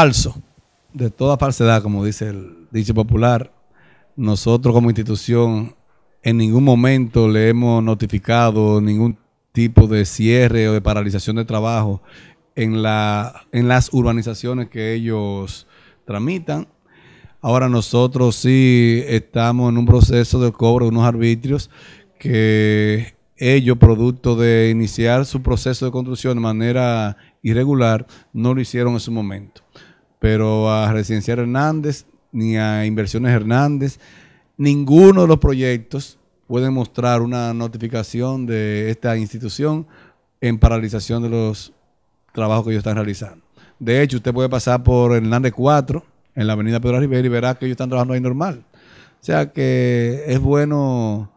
falso, de toda falsedad, como dice el dicho popular, nosotros como institución en ningún momento le hemos notificado ningún tipo de cierre o de paralización de trabajo en, la, en las urbanizaciones que ellos tramitan. Ahora nosotros sí estamos en un proceso de cobro de unos arbitrios que ellos, producto de iniciar su proceso de construcción de manera irregular, no lo hicieron en su momento pero a Residencial Hernández, ni a Inversiones Hernández, ninguno de los proyectos puede mostrar una notificación de esta institución en paralización de los trabajos que ellos están realizando. De hecho, usted puede pasar por Hernández 4, en la avenida Pedro Rivera, y verá que ellos están trabajando ahí normal. O sea que es bueno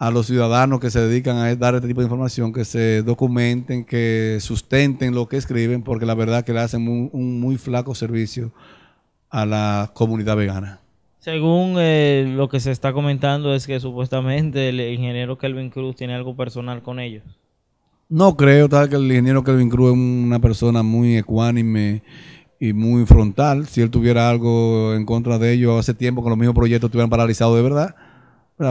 a los ciudadanos que se dedican a dar este tipo de información, que se documenten, que sustenten lo que escriben, porque la verdad que le hacen un, muy flaco servicio a la comunidad vegana. Según eh, lo que se está comentando es que supuestamente el ingeniero Kelvin Cruz tiene algo personal con ellos. No creo, tal que el ingeniero Kelvin Cruz es una persona muy ecuánime y muy frontal. Si él tuviera algo en contra de ellos hace tiempo que los mismos proyectos estuvieran paralizados de verdad,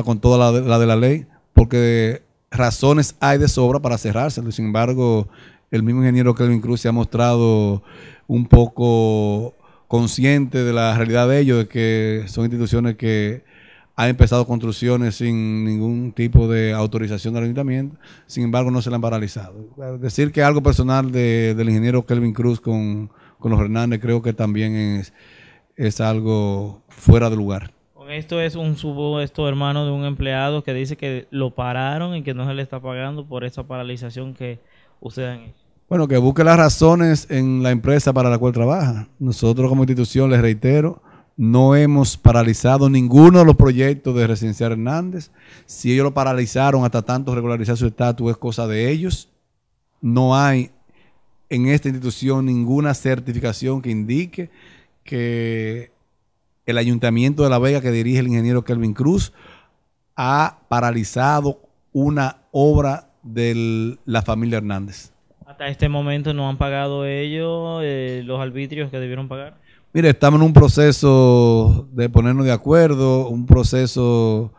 con toda la de, la ley, porque razones hay de sobra para cerrárselo. Sin embargo, el mismo ingeniero Kelvin Cruz se ha mostrado un poco consciente de la realidad de ellos, de que son instituciones que han empezado construcciones sin ningún tipo de autorización del ayuntamiento, sin embargo no se la han paralizado. Decir que algo personal del ingeniero Kelvin Cruz con, los Hernández creo que también es, es algo fuera de lugar. Esto es un esto, hermano de un empleado que dice que lo pararon y que no se le está pagando por esa paralización que ustedes han hecho. Bueno, que busque las razones en la empresa para la cual trabaja. Nosotros como institución, les reitero, no hemos paralizado ninguno de los proyectos de Residencia Hernández. Si ellos lo paralizaron hasta tanto regularizar su estatus es cosa de ellos. No hay en esta institución ninguna certificación que indique que el Ayuntamiento de La Vega que dirige el ingeniero Kelvin Cruz ha paralizado una obra de la familia Hernández. Hasta este momento no han pagado ellos eh, los arbitrios que debieron pagar. Mire, estamos en un proceso de ponernos de acuerdo, un proceso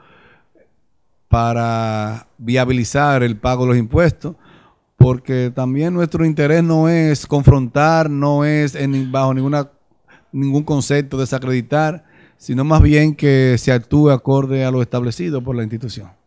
para viabilizar el pago de los impuestos, porque también nuestro interés no es confrontar, no es bajo ninguna ningún concepto, desacreditar, sino más bien que se actúe acorde a lo establecido por la institución.